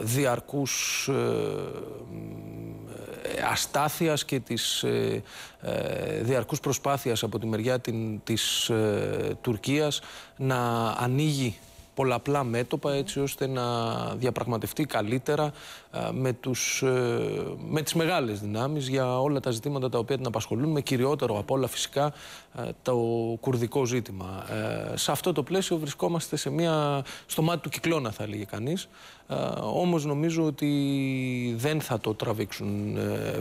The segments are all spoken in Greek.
διαρκούς ε, ε, αστάθειας και της ε, διαρκούς προσπάθειας από τη μεριά της Τουρκίας να ανοίγει πολλαπλά μέτωπα έτσι ώστε να διαπραγματευτεί καλύτερα ε, με, τους, ε, με τις μεγάλες δυνάμεις για όλα τα ζητήματα τα οποία την απασχολούν με κυριότερο από όλα φυσικά ε, το κουρδικό ζήτημα. Σε αυτό το πλαίσιο βρισκόμαστε σε μια, στο μάτι του κυκλώνα θα έλεγε κανείς όμως νομίζω ότι δεν θα το τραβήξουν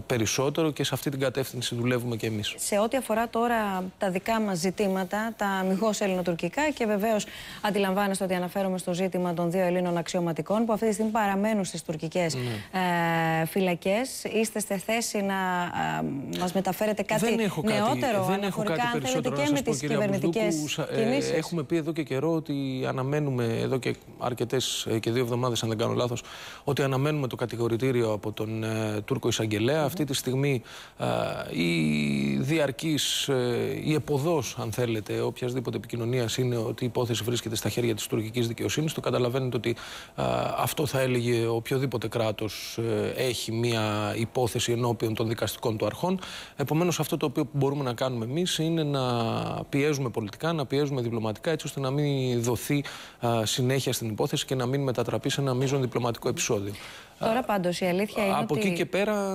περισσότερο και σε αυτή την κατεύθυνση δουλεύουμε και εμείς. Σε ό,τι αφορά τώρα τα δικά μας ζητήματα, τα αμυγός ελληνοτουρκικά και βεβαίως αντιλαμβάνεστε ότι αναφέρομαι στο ζήτημα των δύο Ελλήνων αξιωματικών που αυτή τη στιγμή παραμένουν στις τουρκικές ναι. Ε, φυλακές. Είστε σε θέση να ε, μας μεταφέρετε κάτι νεότερο, κάτι, δεν έχω κάτι αν θέλετε και με τι κυβερνητικέ ε, κινήσεις. έχουμε πει εδώ και καιρό ότι αναμένουμε εδώ και αρκετές και δύο εβδομάδες, αν δεν κάνω λάθος, ότι αναμένουμε το κατηγορητήριο από τον ε, Τούρκο εισαγγελέα. Αυτή τη στιγμή η διαρκής, η εποδός, αν θέλετε, οποιασδήποτε επικοινωνίας είναι ότι η υπόθεση βρίσκεται στα χέρια της τουρκικής δικαιοσύνης. Το καταλαβαίνετε ότι αυτό θα έλεγε οποιοδήποτε κράτος ε, έχει μία υπόθεση ενώπιον των δικαστικών του αρχών. Επομένως, αυτό το οποίο μπορούμε να κάνουμε εμείς είναι να πιέζουμε πολιτικά, να πιέζουμε διπλωματικά, έτσι ώστε να μην δοθεί συνέχεια στην υπόθεση και να μην μετατραπεί σε ένα μείζον διπλωματικό επεισόδιο. Τώρα πάντως η αλήθεια είναι. Από ότι... εκεί και πέρα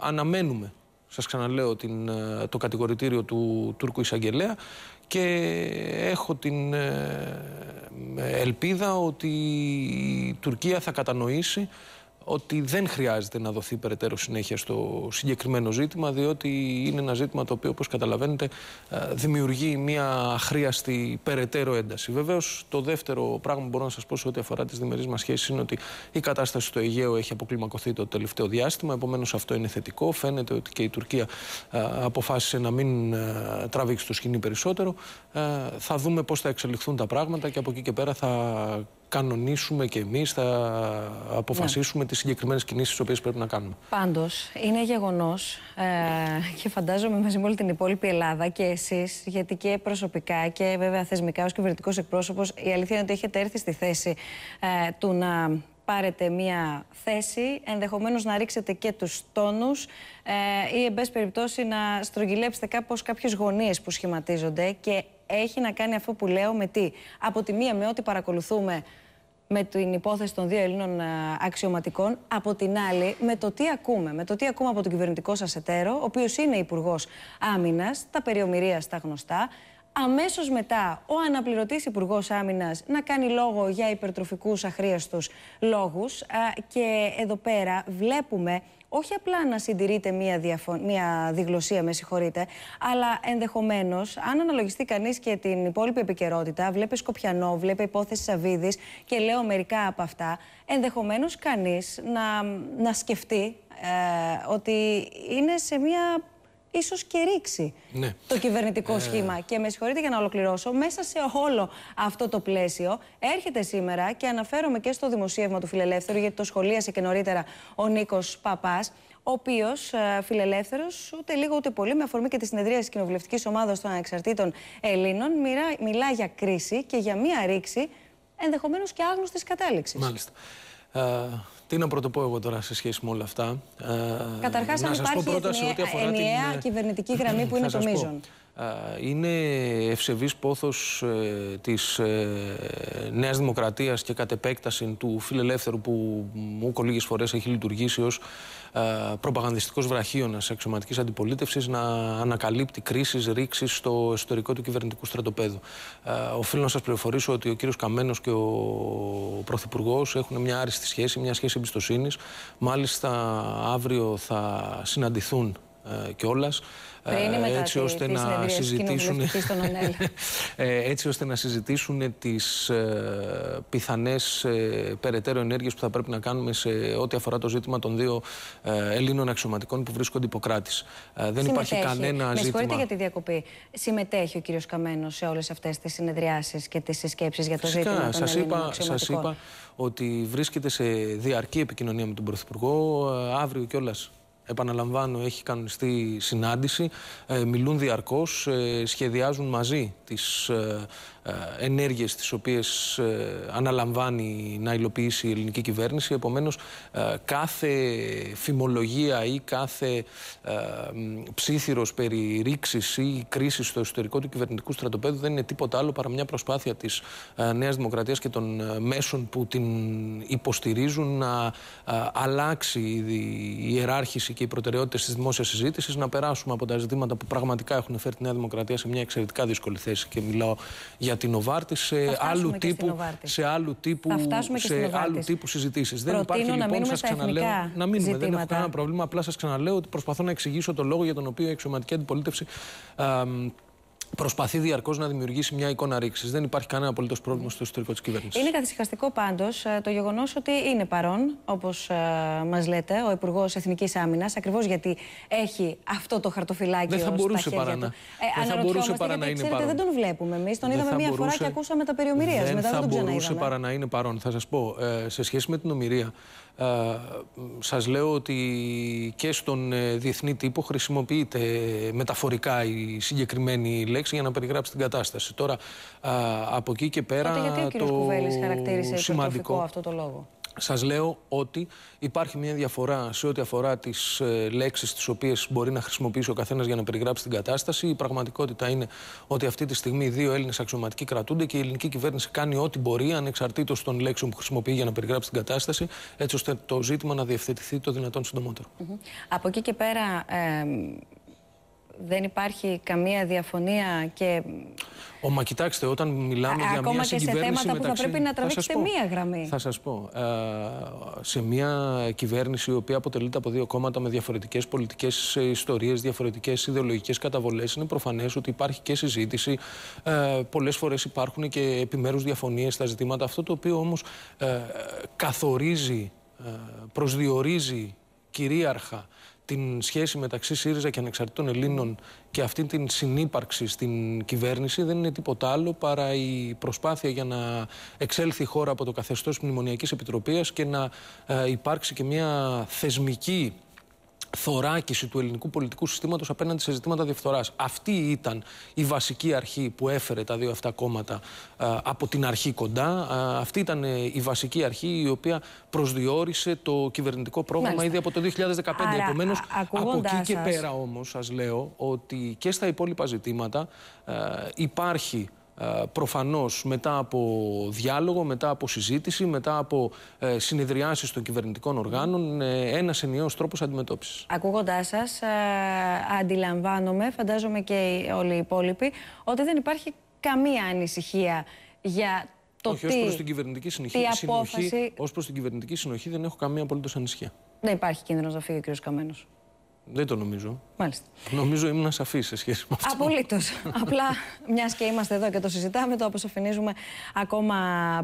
αναμένουμε σας ξαναλέω την, ε, το κατηγορητήριο του Τούρκου Ισαγγελέα και έχω την ε, ελπίδα ότι η Τουρκία θα κατανοήσει ότι δεν χρειάζεται να δοθεί περαιτέρω συνέχεια στο συγκεκριμένο ζήτημα, διότι είναι ένα ζήτημα το οποίο, όπως καταλαβαίνετε, ε, δημιουργεί μια αχρίαστη περαιτέρω ένταση. Βεβαίως, το δεύτερο πράγμα που μπορώ να σας πω σε ό,τι αφορά τις διμερείς μας σχέσεις είναι ότι η κατάσταση στο Αιγαίο έχει αποκλιμακωθεί το τελευταίο διάστημα. Επομένως, αυτό είναι θετικό. Φαίνεται ότι και η Τουρκία ε, αποφάσισε να μην ε, τραβήξει το σκηνή περισσότερο. Θα δούμε πώς θα εξελιχθούν τα πράγματα και από εκεί και πέρα θα κανονίσουμε και εμείς, θα αποφασίσουμε ναι. τις συγκεκριμένες κινήσεις τις οποίες πρέπει να κάνουμε. Πάντως, είναι γεγονός ε, και φαντάζομαι μαζί με όλη την υπόλοιπη Ελλάδα και εσείς, γιατί και προσωπικά και βέβαια θεσμικά ως κυβερνητικός εκπρόσωπος, η αλήθεια είναι ότι έχετε έρθει στη θέση ε, του να πάρετε μία θέση, ενδεχομένως να ρίξετε και τους τόνους ε, ή εν πάση περιπτώσει να στρογγυλέψετε κάπως κάποιες γωνίες που σχηματίζονται και έχει να κάνει αυτό που λέω με τι. Από τη μία με ό,τι παρακολουθούμε με την υπόθεση των δύο Ελλήνων ε, αξιωματικών. Από την άλλη, με το τι ακούμε, με το τι ακούμε από τον κυβερνητικό σας εταίρο, ο οποίος είναι υπουργός άμυνας, τα περιομήρια στα γνωστά, Αμέσως μετά, ο αναπληρωτής Υπουργός Άμυνας να κάνει λόγο για υπερτροφικούς αχρίαστους λόγους και εδώ πέρα βλέπουμε όχι απλά να συντηρείται μία, μία διγλωσία, με συγχωρείτε, αλλά ενδεχομένως, αν αναλογιστεί κανείς και την υπόλοιπη επικαιρότητα, βλέπει Σκοπιανό, βλέπει υπόθεση Σαββίδης και λέω μερικά από αυτά, ενδεχομένως κανείς να, να σκεφτεί ε, ότι είναι σε μία ίσως και ρίξει ναι. το κυβερνητικό ε. σχήμα. Και με συγχωρείτε για να ολοκληρώσω, μέσα σε όλο αυτό το πλαίσιο έρχεται σήμερα και αναφέρομαι και στο δημοσίευμα του Φιλελεύθερου, γιατί το σχολίασε και νωρίτερα ο Νίκος Παπάς, ο οποίος ε, φιλελεύθερος, ούτε λίγο ούτε πολύ, με αφορμή και τη συνεδρία της Κοινοβουλευτικής Ομάδας των Ανεξαρτήτων Ελλήνων, μιλά, μιλά για κρίση και για μία ρήξη ενδεχομένως και άγνωστης κατάληξης. Μάλιστα. Ε, τι να πρωτοπώ εγώ τώρα σε σχέση με όλα αυτά. Ε, Καταρχάς, αν υπάρχει πρώτα, σε αφορά ενιαία την... Ε, κυβερνητική γραμμή που είναι το μείζον. Ε, είναι ευσεβής πόθος ε, της ε, Νέας Δημοκρατίας και κατ' επέκταση του φιλελεύθερου που μου λίγες φορές έχει λειτουργήσει ως ε, προπαγανδιστικός βραχίωνας αξιωματικής αντιπολίτευσης να ανακαλύπτει κρίσεις, ρήξεις στο εσωτερικό του κυβερνητικού στρατοπέδου. Ε, οφείλω να σας πληροφορήσω ότι ο κύριος Καμένος και ο Πρωθυπουργός έχουν μια άριστη σχέση, μια σχέση εμπιστοσύνης. Μάλιστα αύριο θα συναντηθούν ε, κιόλας. Ε, ε, έτσι ώστε να συζητήσουν έτσι ώστε να συζητήσουν τις ε, πιθανές περαιτέρω ενέργειες που θα πρέπει να κάνουμε σε ό,τι αφορά το ζήτημα των δύο ε, Ελλήνων αξιωματικών που βρίσκονται υποκράτης. δεν υπάρχει κανένα Με ζήτημα... Με για τη διακοπή. Συμμετέχει ο κύριος Καμένος σε όλες αυτές τις συνεδριάσεις και τις συσκέψεις για το ζήτημα των σας είπα, Σας είπα ότι βρίσκεται σε διαρκή επικοινωνία με τον Πρωθυπουργό. Αύριο κιόλας. Επαναλαμβάνω, έχει κανονιστεί συνάντηση, ε, μιλούν διαρκώς, ε, σχεδιάζουν μαζί τις ε, ε, ενέργειες τις οποίες ε, αναλαμβάνει να υλοποιήσει η ελληνική κυβέρνηση. Επομένως, ε, κάθε φημολογία ή κάθε ψήθυρος περί ρήξης ή κρίσης στο εσωτερικό του κυβερνητικού στρατοπέδου δεν είναι τίποτα άλλο παρά μια προσπάθεια της Νέας Δημοκρατίας και των μέσων που την υποστηρίζουν να αλλάξει η ιεράρχηση και οι προτεραιότητες της δημόσιας συζήτησης, να περάσουμε από τα ζητήματα που πραγματικά έχουν φέρει τη Νέα Δημοκρατία σε μια εξαιρετικά δύσκολη θέση και μιλάω για για την ΟΒΑΡΤΗ σε άλλου τύπου, σε άλλου τύπου, σε άλλου τύπου συζητήσεις. Δεν υπάρχει να λοιπόν, σα ξαναλέω. Να μείνουμε. Δεν έχω κανένα πρόβλημα. Απλά σας ξαναλέω ότι προσπαθώ να εξηγήσω το λόγο για τον οποίο η αξιωματική αντιπολίτευση α, προσπαθεί διαρκώς να δημιουργήσει μια εικόνα ρήξης. Δεν υπάρχει κανένα απολύτως πρόβλημα στο εσωτερικό της κυβέρνησης. Είναι καθησυχαστικό πάντως ε, το γεγονός ότι είναι παρόν, όπως ε, μας λέτε, ο Υπουργός Εθνικής Άμυνας, ακριβώς γιατί έχει αυτό το χαρτοφυλάκι. Ε, δεν θα μπορούσε παρά να, δεν θα μπορούσε παρά να είναι ξέρετε, Δεν τον βλέπουμε εμείς. Τον είδαμε μία φορά και ακούσαμε τα περιομήρια. μετά Δεν θα τον μπορούσε παρά να είναι παρόν. Θα σας πω, σε σχέση με την ομοιρία, σας λέω ότι και στον ε, διεθνή τύπο χρησιμοποιείται μεταφορικά η συγκεκριμένη λέξη για να περιγράψει την κατάσταση. Τώρα από εκεί και πέρα γιατί ο το Κουβέλης χαρακτήρισε σημαντικό αυτό το λόγο. Σας λέω ότι υπάρχει μια διαφορά σε ό,τι αφορά τις ε, λέξεις τις οποίες μπορεί να χρησιμοποιήσει ο καθένας για να περιγράψει την κατάσταση. Η πραγματικότητα είναι ότι αυτή τη στιγμή δύο Έλληνες αξιωματικοί κρατούνται και η ελληνική κυβέρνηση κάνει ό,τι μπορεί ανεξαρτήτως των λέξεων που χρησιμοποιεί για να περιγράψει την κατάσταση έτσι ώστε το ζήτημα να διευθετηθεί το δυνατόν Από εκεί και πέρα δεν υπάρχει καμία διαφωνία και... Ω, κοιτάξτε, όταν μιλάμε για μια συγκυβέρνηση μεταξύ... Ακόμα και σε θέματα που θα πρέπει να τραβήξετε μία γραμμή. Θα σας πω. Ε, σε μια κυβέρνηση η οποία αποτελείται από δύο κόμματα με διαφορετικές πολιτικές ιστορίες, διαφορετικές ιδεολογικές καταβολές, είναι προφανές ότι υπάρχει και συζήτηση. Ε, πολλές φορές υπάρχουν και επιμέρους διαφωνίες στα ζητήματα. Αυτό το οποίο όμως ε, καθορίζει, ε, προσδιορίζει κυρίαρχα την σχέση μεταξύ ΣΥΡΙΖΑ και ανεξαρτήτων Ελλήνων και αυτή την συνύπαρξη στην κυβέρνηση δεν είναι τίποτα άλλο παρά η προσπάθεια για να εξέλθει η χώρα από το καθεστώς μνημονιακής επιτροπής και να ε, υπάρξει και μια θεσμική θωράκιση του ελληνικού πολιτικού συστήματος απέναντι σε ζητήματα διαφθοράς. Αυτή ήταν η βασική αρχή που έφερε τα δύο αυτά κόμματα ε, από την αρχή κοντά. Ε, αυτή ήταν ε, η βασική αρχή η οποία προσδιορίσε το κυβερνητικό πρόγραμμα ήδη από το 2015. Άρα, από εκεί σας... και πέρα όμως σας λέω ότι και στα υπόλοιπα ζητήματα υπάρχει ε, προφανώς μετά από διάλογο, μετά από συζήτηση, μετά από ε, συνεδριάσεις των κυβερνητικών οργάνων, ένας ενιαίος τρόπος αντιμετώπισης. Ακούγοντάς σας, ε, αντιλαμβάνομαι, φαντάζομαι και όλοι οι υπόλοιποι, ότι δεν υπάρχει καμία ανησυχία για το Όχι, τι, ως την κυβερνητική συνοχή, απόφαση... ως προς την κυβερνητική συνοχή δεν έχω καμία απολύτως ανησυχία. Δεν υπάρχει κίνδυνος να φύγει ο κ. Καμένος. Δεν το νομίζω. Μάλιστα. Νομίζω ήμουν σαφής σε σχέση με αυτό. Απολύτως. Απλά μιας και είμαστε εδώ και το συζητάμε, το αποσαφηνίζουμε ακόμα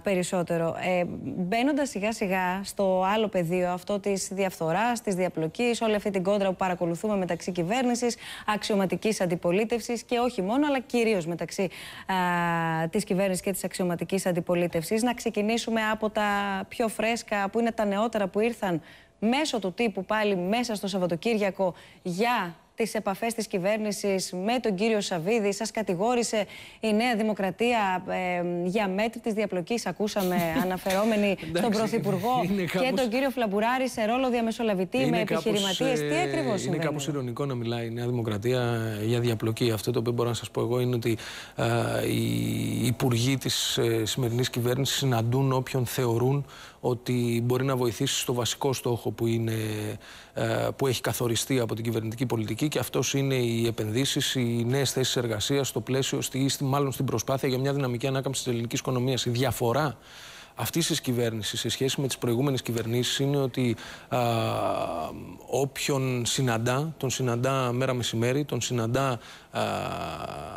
περισσότερο. Ε, Μπαίνοντας σιγά σιγά στο άλλο πεδίο αυτό της διαφθοράς, της διαπλοκής, όλη αυτή την κόντρα που παρακολουθούμε μεταξύ κυβέρνησης, αξιωματικής αντιπολίτευσης και όχι μόνο, αλλά κυρίως μεταξύ της κυβέρνησης και της αξιωματικής αντιπολίτευσης, να ξεκινήσουμε από τα πιο φρέσκα που είναι τα νεότερα που ήρθαν μέσω του τύπου πάλι μέσα στο Σαββατοκύριακο για τις επαφές της κυβέρνησης με τον κύριο Σαββίδη. Σας κατηγόρησε η Νέα Δημοκρατία ε, για μέτρη της διαπλοκής. Ακούσαμε αναφερόμενη στον Πρωθυπουργό και τον κύριο Φλαμπουράρη σε ρόλο διαμεσολαβητή με επιχειρηματίες. Τι ε, ακριβώς είναι. Είναι κάπω ηρωνικό να μιλάει η Νέα Δημοκρατία ε, για διαπλοκή. Αυτό το οποίο μπορώ να σας πω εγώ είναι ότι οι υπουργοί της ε, σημερινής κυβέρνησης συναντούν όποιον θεωρούν ότι μπορεί να βοηθήσει στο βασικό στόχο που, είναι, ε, που έχει καθοριστεί από την κυβερνητική πολιτική και αυτός είναι οι επενδύσεις, οι νέες θέσεις εργασίας στο πλαίσιο, στη, μάλλον στην προσπάθεια για μια δυναμική ανάκαμψη της ελληνικής οικονομίας. Η διαφορά αυτής της κυβέρνησης σε σχέση με τις προηγούμενες κυβερνήσεις είναι ότι α, όποιον συναντά, τον συναντά μέρα μεσημέρι, τον συναντά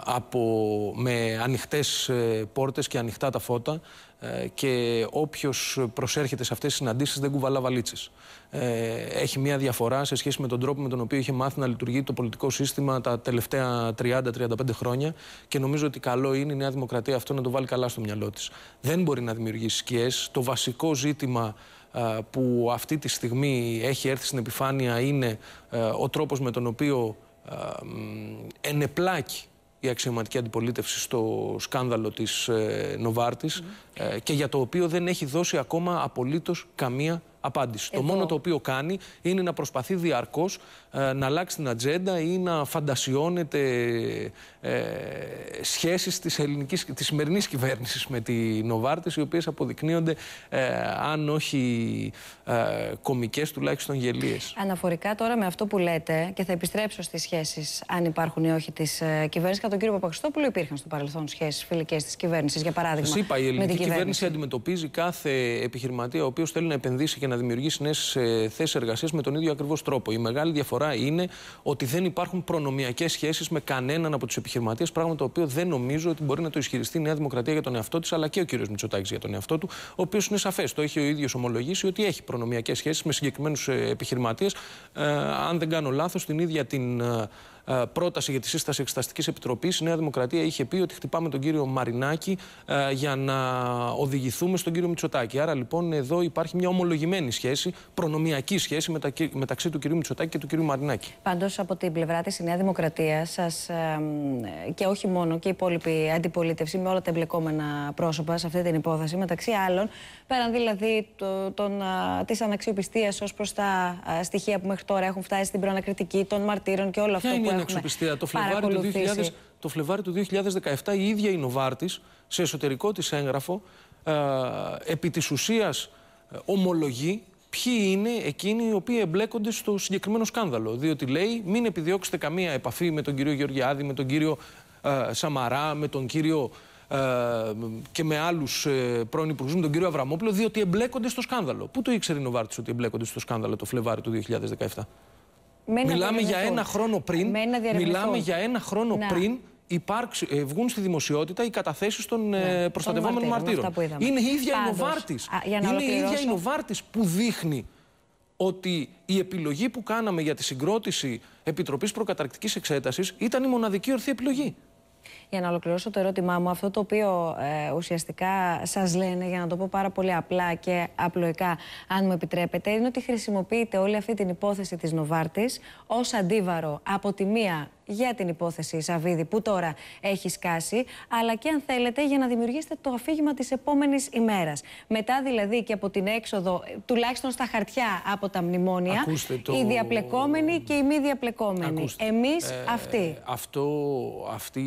από, με ανοιχτές ε, πόρτες και ανοιχτά τα φώτα. Ε, και όποιος προσέρχεται σε αυτές τις συναντήσεις δεν κουβαλά βαλίτσες. Ε, έχει μια διαφορά σε σχέση με τον τρόπο με τον οποίο είχε μάθει να λειτουργεί το πολιτικό σύστημα τα τελευταία 30-35 χρόνια και νομίζω ότι καλό είναι η Νέα Δημοκρατία αυτό να το βάλει καλά στο μυαλό της. Δεν μπορεί να δημιουργήσει σκιές. Το βασικό ζήτημα ε, που αυτή τη στιγμή έχει έρθει στην επιφάνεια είναι ο τρόπος με τον οποίο ενεπλάκει η αξιωματική αντιπολίτευση στο σκάνδαλο της ε, Νοβάρτης ε, και για το οποίο δεν έχει δώσει ακόμα απολύτως καμία απάντηση. Το μόνο το οποίο κάνει είναι να προσπαθεί διαρκώς ε, να αλλάξει την ατζέντα ή να φαντασιώνεται ε, σχέσεις της ελληνικής, της σημερινής κυβέρνησης με τη Νοβάρτης, οι οποίες αποδεικνύονται, ε, αν όχι ε, κομικές, τουλάχιστον γελίες. Αναφορικά τώρα με αυτό που λέτε, και θα επιστρέψω στις σχέσεις, αν υπάρχουν ή όχι, της ε, κυβέρνησης. Κατά τον κύριο Παπαχριστόπουλο, υπήρχαν στο παρελθόν σχέσεις φιλικές της κυβέρνησης, για παράδειγμα. Σας είπα, η ελληνική κυβέρνηση αντιμετωπίζει κάθε επιχειρηματία ο οποίος θέλει να επενδύσει και να δημιουργήσει νέες θέσεις εργασίας με τον ίδιο ακριβώς τρόπο. Η μεγάλη διαφορά είναι ότι δεν υπάρχουν προνομιακές σχέσεις με κανέναν από τους επιχειρηματίες, πράγμα το οποίο δεν νομίζω ότι μπορεί να το ισχυριστεί η Νέα Δημοκρατία για τον εαυτό της, αλλά και ο κ. Μητσοτάκης για τον εαυτό του, ο οποίος είναι σαφές. Το έχει ο ίδιος ομολογήσει ότι έχει προνομιακές σχέσεις με συγκεκριμένους ε, επιχειρηματίες. Ε, αν δεν κάνω λάθος, την ίδια την. Ε, ε, πρόταση για τη σύσταση Εξεταστικής Επιτροπής, η Νέα Δημοκρατία είχε πει ότι χτυπάμε τον κύριο Μαρινάκη ε, για να οδηγηθούμε στον κύριο Μητσοτάκη. Άρα λοιπόν εδώ υπάρχει μια ομολογημένη σχέση, προνομιακή σχέση μεταξύ του κυρίου Μητσοτάκη και του κυρίου Μαρινάκη. Πάντως από την πλευρά της Νέα Δημοκρατία σας και όχι μόνο και η υπόλοιπη αντιπολίτευση με όλα τα εμπλεκόμενα πρόσωπα σε αυτή την υπόθεση μεταξύ άλλων, πέραν δηλαδή της αναξιοπιστίας ως προς τα στοιχεία που μέχρι τώρα έχουν φτάσει στην προανακριτική των μαρτύρων και όλο αυτό που προηγούμενη αξιοπιστία. Το Φλεβάρι, του 2000, το Φλεβάρι του 2017 η ίδια η Νοβάρτης σε εσωτερικό της έγγραφο ε, επί της ουσίας ε, ομολογεί ποιοι είναι εκείνοι οι οποίοι εμπλέκονται στο συγκεκριμένο σκάνδαλο. Διότι λέει μην επιδιώξετε καμία επαφή με τον κύριο Γεωργιάδη, με τον κύριο ε, Σαμαρά, με τον κύριο ε, και με άλλους πρώην υπουργούς, με τον κύριο Αβραμόπουλο, διότι εμπλέκονται στο σκάνδαλο. Πού το ήξερε η Νοβάρτης ότι εμπλέκονται στο σκάνδαλο το Φλεβάρι του 2017. Μιλάμε για ένα χρόνο πριν. Μιλάμε για ένα χρόνο πριν υπάρξει, ε, βγουν στη δημοσιότητα οι καταθέσεις ναι. ε, των προστατευόμενων μαρτύρων. Είναι η ίδια η Είναι η ίδια η που δείχνει ότι η επιλογή που κάναμε για τη συγκρότηση Επιτροπής Προκαταρκτικής εξέτασης ήταν η μοναδική ορθή επιλογή. Για να ολοκληρώσω το ερώτημά μου, αυτό το οποίο ε, ουσιαστικά σας λένε, για να το πω πάρα πολύ απλά και απλοϊκά, αν μου επιτρέπετε, είναι ότι χρησιμοποιείται όλη αυτή την υπόθεση της Νοβάρτης ως αντίβαρο από τη μία για την υπόθεση Σαββίδη που τώρα έχει σκάσει, αλλά και αν θέλετε για να δημιουργήσετε το αφήγημα της επόμενης ημέρας. Μετά δηλαδή και από την έξοδο, ε, τουλάχιστον στα χαρτιά από τα μνημόνια, το... οι διαπλεκόμενοι και οι μη διαπλεκόμενοι. Εμείς ε, αυτοί. Αυτό, αυτή,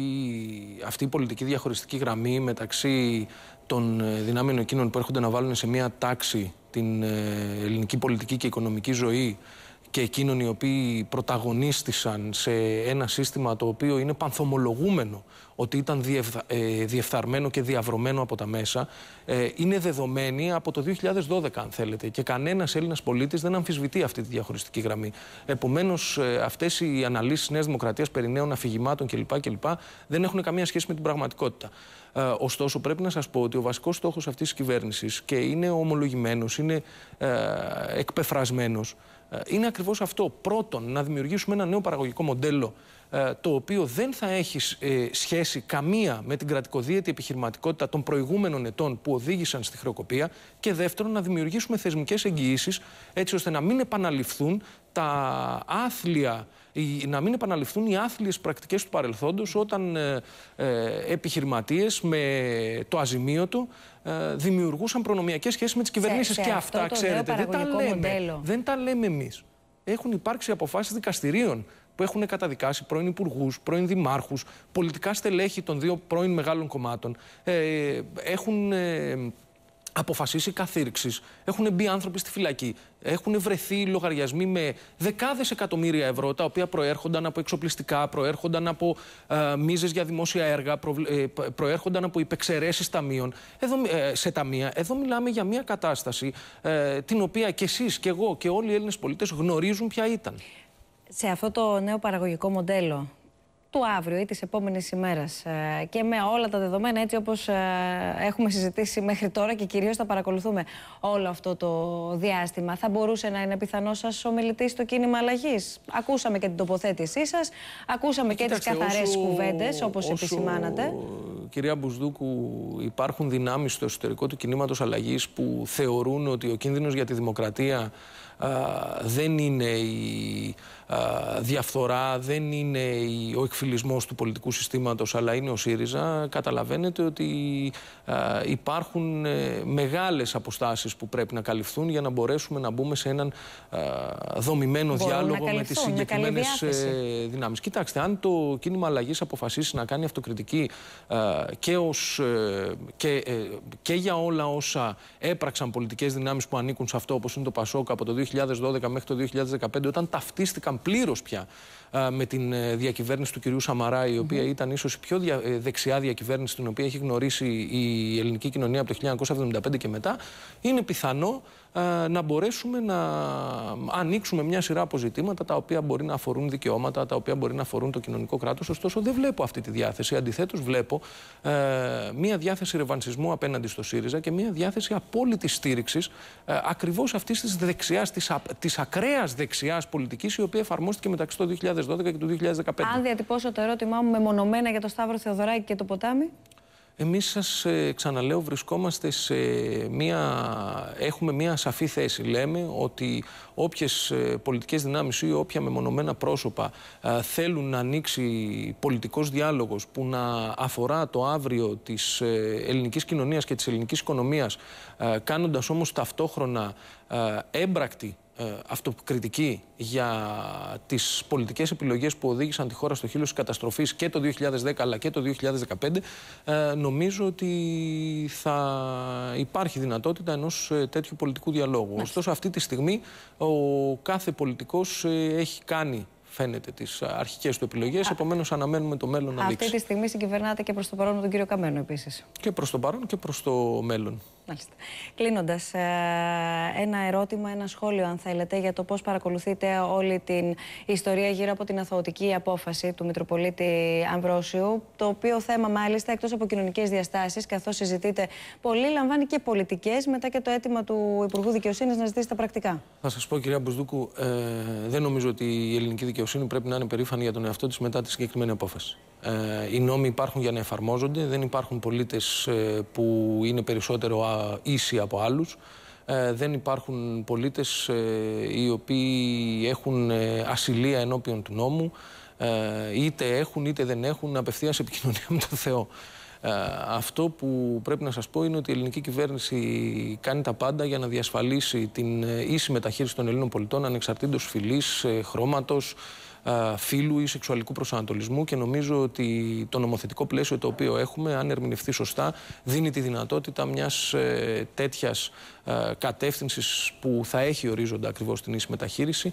αυτή η πολιτική διαχωριστική γραμμή μεταξύ των ε, δυνάμεων εκείνων που έρχονται να βάλουν σε μία τάξη την ελληνική πολιτική και οικονομική ζωή και εκείνων οι οποίοι πρωταγωνίστησαν σε ένα σύστημα το οποίο είναι πανθομολογούμενο ότι ήταν ε, διεφθαρμένο και διαβρωμένο από τα μέσα, ε, είναι δεδομένη από το 2012, αν θέλετε. Και κανένας Έλληνας πολίτης δεν αμφισβητεί αυτή τη διαχωριστική γραμμή. Επομένως, ε, αυτές οι αναλύσεις Νέας Δημοκρατίας περί νέων αφηγημάτων κλπ. κλπ δεν έχουν καμία σχέση με την πραγματικότητα. ωστόσο, πρέπει να σας πω ότι ο βασικός στόχος αυτής της κυβέρνησης και είναι ομολογημένος, είναι εκπεφρασμένος. Ε, είναι ακριβώς αυτό. Πρώτον, να δημιουργήσουμε ένα νέο παραγωγικό μοντέλο ε, το οποίο δεν θα έχεις ε, σχέση καμία με την κρατικοδίαιτη επιχειρηματικότητα των προηγούμενων ετών που οδήγησαν στη χρεοκοπία. Και δεύτερον, να δημιουργήσουμε θεσμικές εγγυήσεις έτσι ώστε να μην επαναληφθούν τα άθλια, να μην επαναληφθούν οι άθλιες πρακτικές του παρελθόντος όταν ε, ε επιχειρηματίες με το αζημίο ε, δημιουργούσαν προνομιακές σχέσεις με τις κυβερνήσεις. Σε, και αυτά, ξέρετε, δεν τα, λέμε, δεν τα λέμε εμείς. Έχουν υπάρξει αποφάσεις δικαστηρίων που έχουν καταδικάσει πρώην υπουργούς, πρώην δημάρχους, πολιτικά στελέχη των δύο πρώην μεγάλων κομμάτων. Ε, έχουν ε, αποφασίσει καθήρξει. Έχουν μπει άνθρωποι στη φυλακή. Έχουν βρεθεί λογαριασμοί με δεκάδες εκατομμύρια ευρώ, τα οποία προέρχονταν από εξοπλιστικά, προέρχονταν από ε, μίζες για δημόσια έργα, προ, ε, προέρχονταν από υπεξαιρέσεις ταμείων. ε, σε ταμεία. Εδώ μιλάμε για μια κατάσταση ε, την οποία κι εσεί κι εγώ και όλοι οι Έλληνες πολίτες γνωρίζουν ποια ήταν σε αυτό το νέο παραγωγικό μοντέλο του αύριο ή της επόμενης ημέρας ε, και με όλα τα δεδομένα έτσι όπως ε, έχουμε συζητήσει μέχρι τώρα και κυρίως θα παρακολουθούμε όλο αυτό το διάστημα. Θα μπορούσε να είναι πιθανός σας ομιλητής στο κίνημα αλλαγής. Ακούσαμε και την τοποθέτησή σας, ακούσαμε και τις τις καθαρές όσο, κουβέντες όπως όσο, επισημάνατε. Κυρία Μπουσδούκου, υπάρχουν δυνάμεις στο εσωτερικό του κινήματος αλλαγής που θεωρούν ότι ο κίνδυνος για τη δημοκρατία δεν είναι η διαφθορά, δεν είναι ο εκφυλισμός του πολιτικού συστήματος, αλλά είναι ο ΣΥΡΙΖΑ, καταλαβαίνετε ότι υπάρχουν ε, μεγάλες αποστάσεις που πρέπει να καλυφθούν για να μπορέσουμε να μπούμε σε έναν δομημένο διάλογο με τις συγκεκριμένες ε, δυνάμεις. Κοιτάξτε, αν το κίνημα αλλαγής αποφασίσει να κάνει αυτοκριτική και, ως, ε, και, και για όλα όσα έπραξαν πολιτικές δυνάμεις που ανήκουν σε αυτό, όπως είναι το ΠΑΣΟΚ από το 2012 μέχρι το 2015, όταν ταυτίστηκαν πλήρως πια με την ε, διακυβέρνηση του κυρίου Σαμαρά, η οποια ήταν ίσως η πιο ε, δεξιά διακυβέρνηση την οποία έχει γνωρίσει η ελληνική κοινωνία από το 1975 και μετά, είναι πιθανό ε, να μπορέσουμε να ανοίξουμε μια σειρά αποζητήματα τα οποία μπορεί να αφορούν δικαιώματα, τα οποία μπορεί να αφορούν το κοινωνικό κράτος. Ωστόσο, δεν βλέπω αυτή τη διάθεση. Αντιθέτως, βλέπω ε, μια διάθεση ρευανσισμού απέναντι στο ΣΥΡΙΖΑ και μια διάθεση απόλυτη στήριξης ε, ακριβώς αυτής της δεξιάς, της ακραίας δεξιάς πολιτικής, η οποία εφαρμόστηκε μεταξύ του 2012 και του 2015. Αν διατυπώσω το ερώτημά μου μεμονωμένα για το Σταύρο Θεοδωράκη και το ποτάμι. Εμείς σας ε, ξαναλέω βρισκόμαστε σε μία, έχουμε μία σαφή θέση. Λέμε ότι όποιες ε, πολιτικές δυνάμεις ή όποια μεμονωμένα πρόσωπα ε, θέλουν να ανοίξει πολιτικός διάλογος που να αφορά το αύριο της ε, ελληνικής κοινωνίας και της ελληνικής οικονομίας κάνοντας όμως ταυτόχρονα έμπρακτη ε, αυτοκριτική για τις πολιτικές επιλογές που οδήγησαν τη χώρα στο χείλος της καταστροφής και το 2010 αλλά και το 2015 ε, νομίζω ότι θα υπάρχει δυνατότητα ενός ε, τέτοιου πολιτικού διαλόγου. Ωστόσο αυτή τη στιγμή ο κάθε πολιτικός ε, έχει κάνει φαίνεται τις αρχικές του επιλογές. Επομένως, αναμένουμε το μέλλον να δείξει. Αυτή τη στιγμή συγκυβερνάτε και προς το παρόν τον κύριο Καμένο επίσης. Και προς το παρόν και προς το μέλλον. Μάλιστα. Κλείνοντας, ε, ένα ερώτημα, ένα σχόλιο, αν θέλετε, για το πώς παρακολουθείτε όλη την ιστορία γύρω από την αθωωτική απόφαση του Μητροπολίτη Αμβρόσιου. Το οποίο θέμα, μάλιστα, εκτός από κοινωνικές διαστάσεις, καθώς συζητείτε πολύ, λαμβάνει και πολιτικές μετά και το αίτημα του Υπουργού Δικαιοσύνης να ζητήσει τα πρακτικά. Θα σας πω, κυρία Μπουσδούκου, ε, δεν νομίζω ότι η ελληνική δικαιοσύνη πρέπει να είναι περήφανη για τον εαυτό της μετά τη συγκεκριμένη απόφαση. Ε, οι νόμοι υπάρχουν για να εφαρμόζονται, δεν υπάρχουν πολίτες ε, που είναι περισσότερο ίσοι από άλλους. Ε, δεν υπάρχουν πολίτες οι οποίοι έχουν ασυλία ενώπιον του νόμου, είτε έχουν είτε δεν έχουν απευθείας επικοινωνία με τον Θεό. Αυτό που πρέπει να σας πω είναι ότι η ελληνική κυβέρνηση κάνει τα πάντα για να διασφαλίσει την ίση μεταχείριση των Ελλήνων πολιτών ανεξαρτήτως φυλής, χρώματος, ε, φύλου ή σεξουαλικού προσανατολισμού και νομίζω ότι το νομοθετικό πλαίσιο το οποίο έχουμε, αν ερμηνευτεί σωστά, δίνει τη δυνατότητα μιας ε, τέτοιας ε, κατεύθυνσης που θα έχει ορίζοντα ακριβώς την ίση μεταχείριση,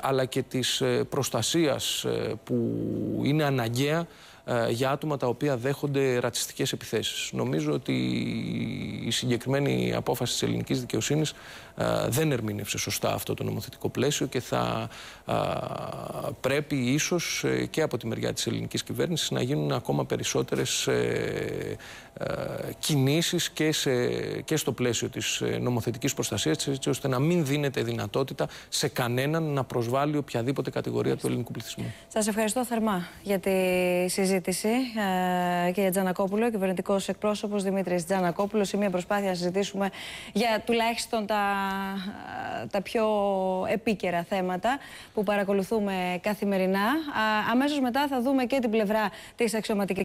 αλλά και της προστασίας που είναι αναγκαία ε, για άτομα τα οποία δέχονται ρατσιστικές επιθέσεις. Νομίζω ότι η συγκεκριμένη απόφαση της ελληνικής δικαιοσύνης ε, δεν ερμήνευσε σωστά αυτό το νομοθετικό πλαίσιο και θα ε, πρέπει ίσως και από τη μεριά της ελληνικής κυβέρνησης να γίνουν ακόμα περισσότερες κινήσεις και, σε, και στο πλαίσιο της νομοθετικής προστασίας έτσι ώστε να μην δίνεται δυνατότητα σε κανέναν να προσβάλλει οποιαδήποτε κατηγορία του ελληνικού πληθυσμού. Σας ευχαριστώ θερμά για τη συζήτηση συζήτηση. Ε, κύριε Τζανακόπουλο, κυβερνητικός εκπρόσωπος Δημήτρης Τζανακόπουλος, σε μια προσπάθεια να συζητήσουμε για τουλάχιστον τα, ε, τα πιο επίκαιρα θέματα που παρακολουθούμε καθημερινά. Αμέσως μετά θα δούμε και την πλευρά της αξιωματικής.